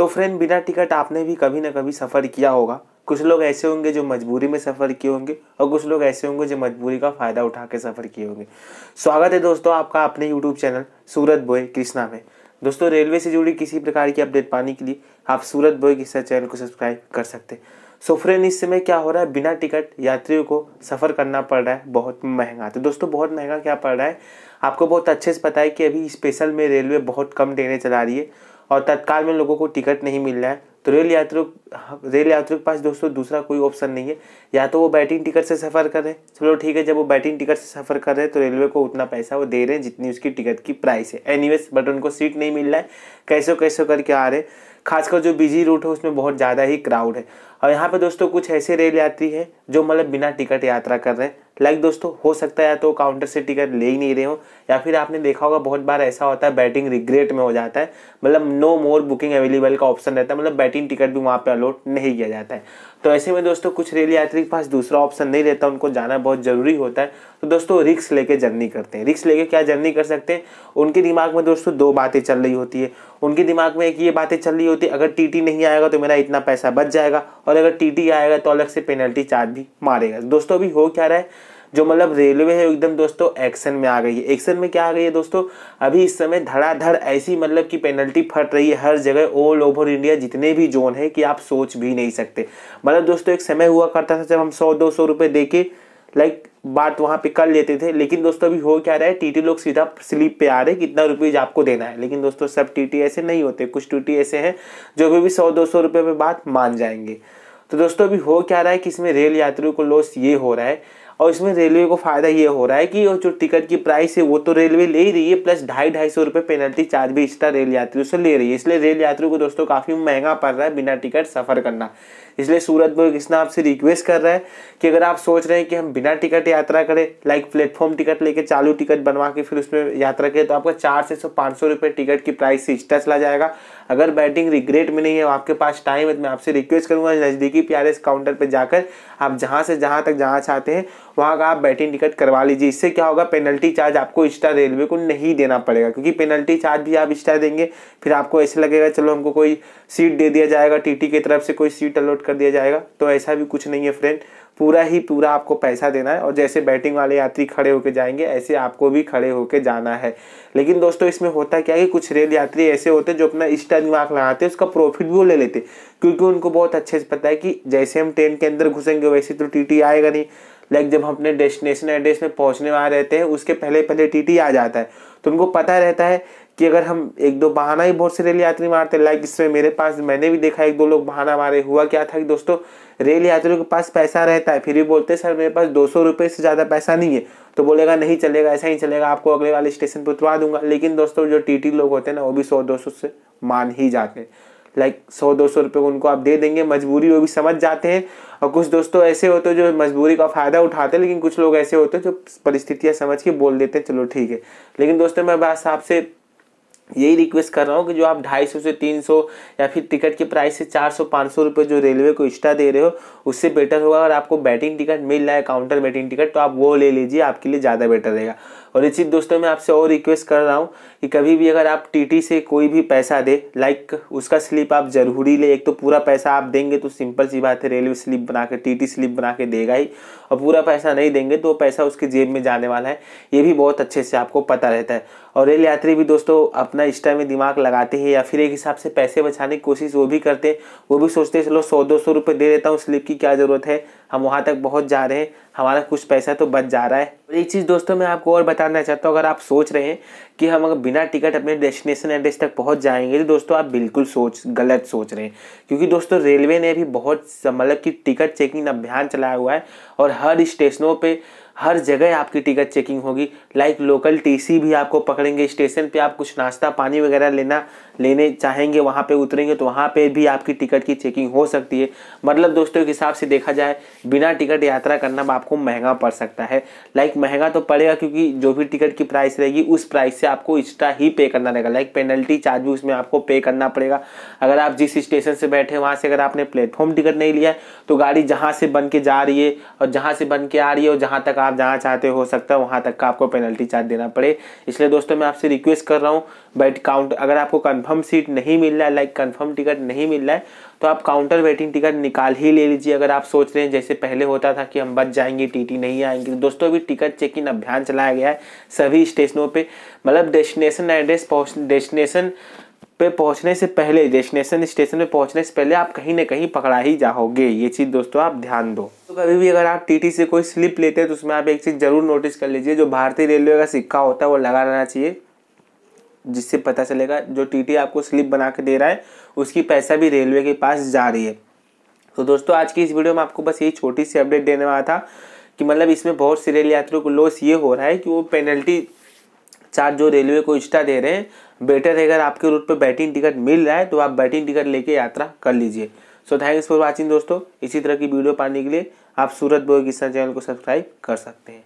तो फ्रेंड बिना टिकट आपने भी कभी ना कभी सफ़र किया होगा कुछ लोग ऐसे होंगे जो मजबूरी में सफ़र किए होंगे और कुछ लोग ऐसे होंगे जो मजबूरी का फ़ायदा उठा के सफ़र किए होंगे स्वागत है दोस्तों आपका अपने यूट्यूब चैनल सूरत बोए कृष्णा में दोस्तों रेलवे से जुड़ी किसी प्रकार की अपडेट पाने के लिए आप सूरत बोए कृष्णा चैनल को सब्सक्राइब कर सकते हैं सो फ्रेंड इस समय क्या हो रहा है बिना टिकट यात्रियों को सफ़र करना पड़ रहा है बहुत महंगा तो दोस्तों बहुत महंगा क्या पड़ रहा है आपको बहुत अच्छे से पता है कि अभी स्पेशल में रेलवे बहुत कम ट्रेनें चला रही है और तत्काल में लोगों को टिकट नहीं मिल रहा है तो रेल यात्रियों रेल यात्रियों के पास दोस्तों दूसरा कोई ऑप्शन नहीं है या तो वो बैटिंग टिकट से सफ़र कर रहे हैं चलो ठीक है जब वो बैटिंग टिकट से सफ़र कर रहे हैं तो रेलवे को उतना पैसा वो दे रहे हैं जितनी उसकी टिकट की प्राइस है वेज बट उनको सीट नहीं मिल रहा है कैसे कैसे करके आ रहे हैं खासकर जो बिजी रूट है उसमें बहुत ज़्यादा ही क्राउड है और यहाँ पे दोस्तों कुछ ऐसे रेल यात्री हैं जो मतलब बिना टिकट यात्रा कर रहे हैं लाइक दोस्तों हो सकता है या तो काउंटर से टिकट ले ही नहीं रहे हो या फिर आपने देखा होगा बहुत बार ऐसा होता है बैटिंग रिग्रेट में हो जाता है मतलब नो मोर बुकिंग अवेलेबल का ऑप्शन रहता है मतलब प्लेटिन टिकट भी वहाँ पर अलॉट नहीं किया जाता है तो ऐसे में दोस्तों कुछ रेल यात्री के पास दूसरा ऑप्शन नहीं रहता उनको जाना बहुत ज़रूरी होता है तो दोस्तों रिक्स लेके जर्नी करते हैं रिक्स लेके क्या जर्नी कर सकते हैं उनके दिमाग में दोस्तों दो बातें चल रही होती है उनके दिमाग में एक ये बातें चल रही होती है अगर टीटी नहीं आएगा तो मेरा इतना पैसा बच जाएगा और अगर टीटी आएगा तो अलग से पेनल्टी चार्ज भी मारेगा दोस्तों अभी हो क्या रहा है जो मतलब रेलवे है एकदम दोस्तों एक्शन में आ गई है एक्शन में क्या आ गई है दोस्तों अभी इस समय धड़ाधड़ ऐसी मतलब कि पेनल्टी फट रही है हर जगह ऑल ओवर इंडिया जितने भी जोन है कि आप सोच भी नहीं सकते मतलब दोस्तों एक समय हुआ करता था जब हम सौ दो सौ रुपये दे के लाइक बात वहाँ पे कर लेते थे लेकिन दोस्तों अभी हो क्या रहा है टीटी लोग सीधा स्लिप पे आ रहे हैं कितना रुपीज़ आपको देना है लेकिन दोस्तों सब टीटी ऐसे नहीं होते कुछ टी ऐसे हैं जो भी, भी सौ दो सौ रुपये में बात मान जाएंगे तो दोस्तों अभी हो क्या रहा है कि इसमें रेल यात्रियों को लॉस ये हो रहा है और इसमें रेलवे को फ़ायदा ये हो रहा है कि जो टिकट की प्राइस है वो तो रेलवे ले ही रही है प्लस ढाई ढाई सौ रुपये पेनल्टी चार्ज भी एक्स्ट्रा रेल यात्रियों से ले रही है इसलिए रेल यात्रियों को दोस्तों काफ़ी महंगा पड़ रहा है बिना टिकट सफ़र करना इसलिए सूरत में इसना आपसे रिक्वेस्ट कर रहा है कि अगर आप सोच रहे हैं कि हम बिना टिकट यात्रा करें लाइक प्लेटफॉर्म टिकट लेके चालू टिकट बनवा के फिर उसमें यात्रा करें तो आपका चार से सौ पाँच सौ रुपये टिकट की प्राइस से एक्स्ट्रा चला जाएगा अगर बैटिंग रिग्रेट में नहीं है आपके पास टाइम है तो मैं आपसे रिक्वेस्ट करूँगा नज़दीकी पी काउंटर पर जाकर आप जहाँ से जहाँ तक जाना चाहते हैं वहाँ का आप बैटिंग टिकट करवा लीजिए इससे क्या होगा पेनल्टी चार्ज आपको एक्स्ट्रा रेलवे को नहीं देना पड़ेगा क्योंकि पेनल्टी चार्ज भी आप एक्स्ट्रा देंगे फिर आपको ऐसे लगेगा चलो हमको कोई सीट दे दिया जाएगा टी की तरफ से कोई सीट अलॉट कर दिया जाएगा तो ऐसा भी कुछ नहीं है फ्रेंड पूरा ही पूरा आपको पैसा देना है और जैसे बैटिंग वाले यात्री खड़े होकर जाएंगे ऐसे आपको भी खड़े होकर जाना है लेकिन दोस्तों इसमें होता क्या है कि कुछ रेल यात्री ऐसे होते हैं जो अपना एक्स्ट्रा दिमाग लगाते हैं उसका प्रॉफिट भी वो ले लेते क्योंकि उनको बहुत अच्छे से पता है कि जैसे हम ट्रेन के अंदर घुसेंगे वैसे तो टी आएगा नहीं लाइक जब हम अपने डेस्टिनेशन एड्रेस में पहुँचने वाले रहते हैं उसके पहले पहले टी आ जाता है तो उनको पता रहता है कि अगर हम एक दो बहाना ही बहुत से रेल यात्री मारते हैं लाइक इसमें मेरे पास मैंने भी देखा एक दो लोग बहाना मारे हुआ क्या था कि दोस्तों रेल यात्रियों के पास पैसा रहता है फिर भी बोलते सर मेरे पास दो सौ रुपये से ज़्यादा पैसा नहीं है तो बोलेगा नहीं चलेगा ऐसा ही चलेगा आपको अगले वाले स्टेशन पर उतवा दूंगा लेकिन दोस्तों जो टी लोग होते हैं ना वो भी सौ दो से मान ही जाते हैं लाइक सौ दो सौ रुपये उनको आप दे देंगे मजबूरी वो भी समझ जाते हैं और कुछ दोस्तों ऐसे होते हैं जो मजबूरी का फ़ायदा उठाते हैं लेकिन कुछ लोग ऐसे होते हैं जो परिस्थितियाँ समझ के बोल देते हैं चलो ठीक है लेकिन दोस्तों मैं बस आपसे यही रिक्वेस्ट कर रहा हूँ कि जो आप ढाई सौ से तीन सौ या फिर टिकट के प्राइस से चार सौ पाँच सौ रुपये जो रेलवे को एक्स्ट्रा दे रहे हो उससे बेटर होगा अगर आपको बैटिंग टिकट मिल रहा है काउंटर बैटिंग टिकट तो आप वो ले लीजिए आपके लिए ज़्यादा बेटर रहेगा और ये चीज़ दोस्तों मैं आपसे और रिक्वेस्ट कर रहा हूँ कि कभी भी अगर आप टीटी से कोई भी पैसा दे लाइक उसका स्लिप आप जरूरी ले एक तो पूरा पैसा आप देंगे तो सिंपल सी बात है रेलवे स्लिप बना के टी स्लिप बना के देगा ही और पूरा पैसा नहीं देंगे तो पैसा उसकी जेब में जाने वाला है ये भी बहुत अच्छे से आपको पता रहता है और रेल यात्री भी दोस्तों अपना एक्स्ट्रा में दिमाग लगाते हैं या फिर एक हिसाब से पैसे बचाने की कोशिश वो भी करते हैं वो भी सोचते चलो सौ दो सौ रुपये दे देता हूँ स्लिप की क्या ज़रूरत है हम वहाँ तक पहुँच जा रहे हैं हमारा कुछ पैसा तो बच जा रहा है और एक चीज़ दोस्तों मैं आपको और बताना चाहता हूँ अगर आप सोच रहे हैं कि हम अगर बिना टिकट अपने डेस्टिनेशन एड्रेस तक पहुँच जाएंगे तो दोस्तों आप बिल्कुल सोच गलत सोच रहे हैं क्योंकि दोस्तों रेलवे ने भी बहुत मतलब कि टिकट चेकिंग अभियान चलाया हुआ है और हर स्टेशनों पर हर जगह आपकी टिकट चेकिंग होगी लाइक लोकल टीसी भी आपको पकड़ेंगे स्टेशन पे आप कुछ नाश्ता पानी वगैरह लेना लेने चाहेंगे वहाँ पे उतरेंगे तो वहाँ पे भी आपकी टिकट की चेकिंग हो सकती है मतलब दोस्तों के हिसाब से देखा जाए बिना टिकट यात्रा करना आपको महंगा पड़ सकता है लाइक महंगा तो पड़ेगा क्योंकि जो भी टिकट की प्राइस रहेगी उस प्राइस से आपको एक्स्ट्रा ही पे करना रहेगा लाइक पेनल्टी चार्ज भी उसमें आपको पे करना पड़ेगा अगर आप जिस स्टेशन से बैठे वहाँ से अगर आपने प्लेटफॉर्म टिकट नहीं लिया है तो गाड़ी जहाँ से बन के जा रही है और जहाँ से बन के आ रही है और जहाँ तक आप जहाँ चाहते हो सकता है वहाँ तक का आपको पेनल्टी चार्ज देना पड़े इसलिए दोस्तों मैं आपसे रिक्वेस्ट कर रहा हूँ बैठ काउंट अगर आपको कन्फर्म कंफर्म सीट नहीं मिल रहा है लाइक कंफर्म टिकट नहीं मिल रहा है तो आप काउंटर वेटिंग टिकट निकाल ही ले लीजिए अगर आप सोच रहे हैं जैसे पहले होता था कि हम बच जाएंगे टीटी नहीं आएंगे तो दोस्तों अभी टिकट चेक इन अभियान चलाया गया है सभी स्टेशनों पर मतलब डेस्टिनेशन एड्रेस पहुँच डेस्टिनेशन पे पहुंचने से पहले डेस्टिनेशन स्टेशन पे पहुंचने से पहले आप कहीं ना कहीं पकड़ा ही जाओगे ये चीज़ दोस्तों आप ध्यान दो तो कभी भी अगर आप टीटी से कोई स्लिप लेते हैं तो उसमें आप एक चीज़ जरूर नोटिस कर लीजिए जो भारतीय रेलवे का सिक्का होता है वो लगा रहना चाहिए जिससे पता चलेगा जो टीटी आपको स्लिप बना के दे रहा है उसकी पैसा भी रेलवे के पास जा रही है तो दोस्तों आज की इस वीडियो में आपको बस यही छोटी सी अपडेट देने वाला था कि मतलब इसमें बहुत से रेल यात्रियों को लॉस ये हो रहा है कि वो पेनल्टी चार्ज जो रेलवे को एक्स्ट्रा दे रहे हैं बेटर है अगर आपके रूट पर बैटिंग टिकट मिल रहा है तो आप बैटिंग टिकट लेके यात्रा कर लीजिए सो थैंक्स फॉर वॉचिंग दोस्तों इसी तरह की वीडियो पाने के लिए आप सूरत बोय किसान चैनल को सब्सक्राइब कर सकते हैं